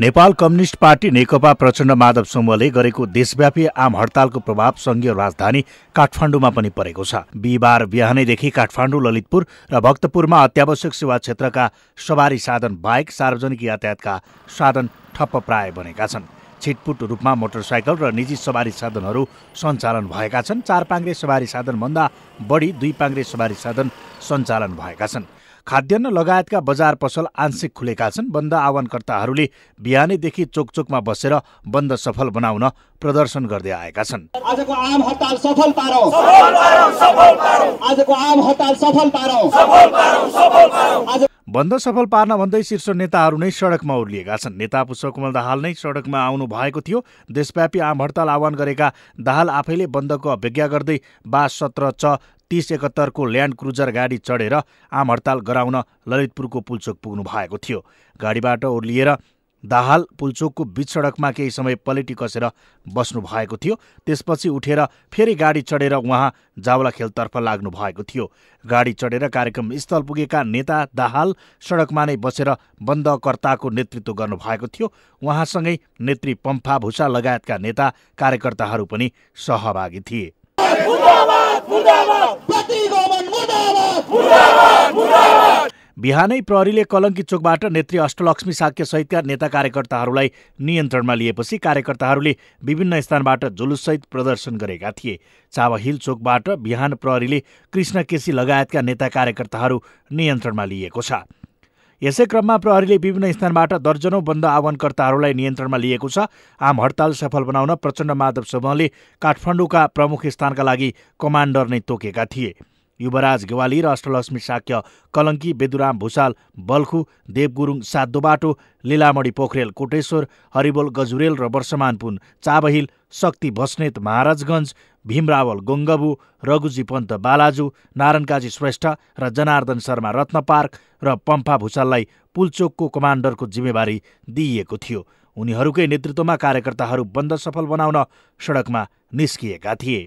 Nepal communist party Nekapa Prachanda Madhav समूहले गरेको देशव्यापी आम हडतालको प्रभाव संघीय राजधानी काठमाडौँमा पनि परेको छ बिहिबार बिहानैदेखि काठमाडौँ ललितपुर र भक्तपुरमा अत्यावश्यक सेवा क्षेत्रका सवारी साधन बाहेक सार्वजनिक यातायातका साधन ठप्प प्राय बनेका छन् छिटपुट रूपमा मोटरसाइकल र निजी सवारी साधनहरू सञ्चालन भएका छन् चार पाङ्ग्रे सवारी साधनभन्दा बढी दुई पाङ्ग्रे सवारी साधन सञ्चालन भएका छन् खाद्यान्न लगायतका बजार पसल आंशिक खुलेका छन् बन्द आह्वानकर्ताहरूले बिहानैदेखि चोकचोकमा बसेर बन्द सफल बनाउन प्रदर्शन गर्दै आएका छन् आजको आम हडताल सफल आजको आम हडताल सफल बन्द सफल पार्न भन्दै शीर्ष नेताहरू नै सडकमा उर्लिएका छन् नेता पुष्पकमल दाहाल नै सडकमा आउनु भएको थियो देशव्यापी आम हडताल आह्वान गरेका दाहाल आफैले बन्दको अभिज्ञा गर्दै बास सत्र छ तिस एकहत्तरको ल्यान्ड क्रुजर गाडी चढेर आम हडताल गराउन ललितपुरको पुलचोक पुग्नु भएको थियो गाडीबाट ओर्लिएर दाहाल पुलचोकको बिच सडकमा केही समय पलेटी कसेर बस्नु भएको थियो त्यसपछि उठेर फेरि गाडी चढेर उहाँ जावलाखेलतर्फ लाग्नु भएको थियो गाडी चढेर कार्यक्रम स्थल पुगेका नेता दाहाल सडकमा नै बसेर बन्दकर्ताको नेतृत्व गर्नुभएको थियो उहाँसँगै नेत्री पम्फा भुसा लगायतका नेता कार्यकर्ताहरू पनि सहभागी थिए बिहानै प्रहरीले कलङ्की चोकबाट नेत्री अष्टलक्ष्मी साक्य सहितका नेता कार्यकर्ताहरूलाई नियन्त्रणमा लिएपछि कार्यकर्ताहरूले विभिन्न स्थानबाट जुलुससहित प्रदर्शन गरेका थिए चावहिल चोकबाट बिहान प्रहरीले कृष्ण केसी लगायतका नेता कार्यकर्ताहरू नियन्त्रणमा लिएको छ यसै क्रममा प्रहरीले विभिन्न स्थानबाट दर्जनौँ बन्द आह्वानकर्ताहरूलाई नियन्त्रणमा लिएको छ आम हडताल सफल बनाउन प्रचण्ड माधव समूहले काठमाडौँका प्रमुख स्थानका लागि कमान्डर नै तोकेका थिए युवराज गेवाली र अष्टलक्ष्मी साक्य कलङ्की बेदुराम भुसाल बल्खु देवगुरुङ साधोबाटो लिलामणी पोखरेल कोटेश्वर हरिबोल गजुरेल र वर्षमानपुन चाबहिल शक्ति भस्नेत महाराजगञ्ज भीमरावल गङ्गबु रघुजी पन्त बालाजु नारायणकाजी श्रेष्ठ र जनार्दन शर्मा रत्न पार्क र पम्फा भुषाललाई पुलचोकको कमान्डरको जिम्मेवारी दिइएको थियो उनीहरूकै नेतृत्वमा कार्यकर्ताहरू बन्द सफल बनाउन सडकमा निस्किएका थिए